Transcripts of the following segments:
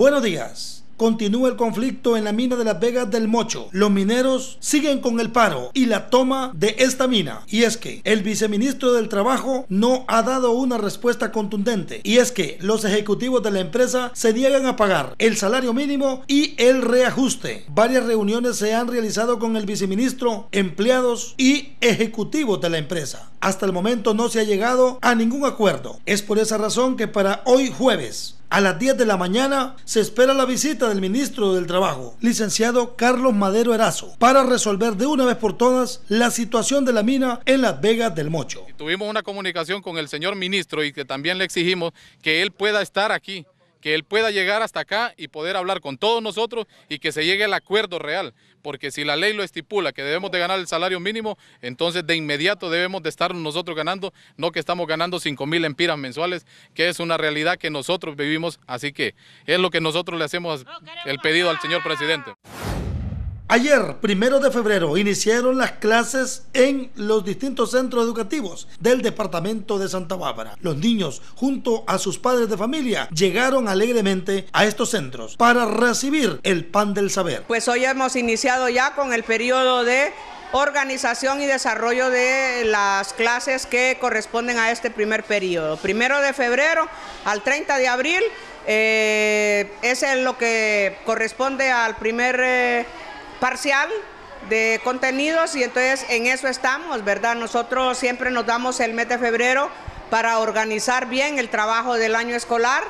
Buenos días. Continúa el conflicto en la mina de Las Vegas del Mocho. Los mineros siguen con el paro y la toma de esta mina. Y es que el viceministro del Trabajo no ha dado una respuesta contundente. Y es que los ejecutivos de la empresa se niegan a pagar el salario mínimo y el reajuste. Varias reuniones se han realizado con el viceministro, empleados y ejecutivos de la empresa. Hasta el momento no se ha llegado a ningún acuerdo. Es por esa razón que para hoy jueves a las 10 de la mañana se espera la visita del ministro del Trabajo, licenciado Carlos Madero Erazo, para resolver de una vez por todas la situación de la mina en Las Vegas del Mocho. Tuvimos una comunicación con el señor ministro y que también le exigimos que él pueda estar aquí que él pueda llegar hasta acá y poder hablar con todos nosotros y que se llegue al acuerdo real, porque si la ley lo estipula que debemos de ganar el salario mínimo, entonces de inmediato debemos de estar nosotros ganando, no que estamos ganando 5 mil empiras mensuales, que es una realidad que nosotros vivimos, así que es lo que nosotros le hacemos el pedido al señor presidente. Ayer, primero de febrero, iniciaron las clases en los distintos centros educativos del departamento de Santa Bárbara. Los niños, junto a sus padres de familia, llegaron alegremente a estos centros para recibir el pan del saber. Pues hoy hemos iniciado ya con el periodo de organización y desarrollo de las clases que corresponden a este primer periodo. Primero de febrero al 30 de abril eh, es lo que corresponde al primer eh, parcial de contenidos y entonces en eso estamos, ¿verdad? Nosotros siempre nos damos el mes de febrero para organizar bien el trabajo del año escolar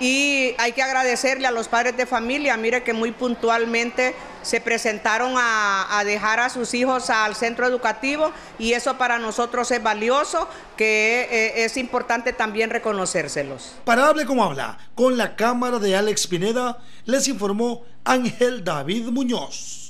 y hay que agradecerle a los padres de familia, mire que muy puntualmente se presentaron a, dejar a sus hijos al centro educativo y eso para nosotros es valioso, que eh, es importante también reconocérselos. Para Hable como habla, con la cámara de Alex Pineda, les informó Ángel David Muñoz.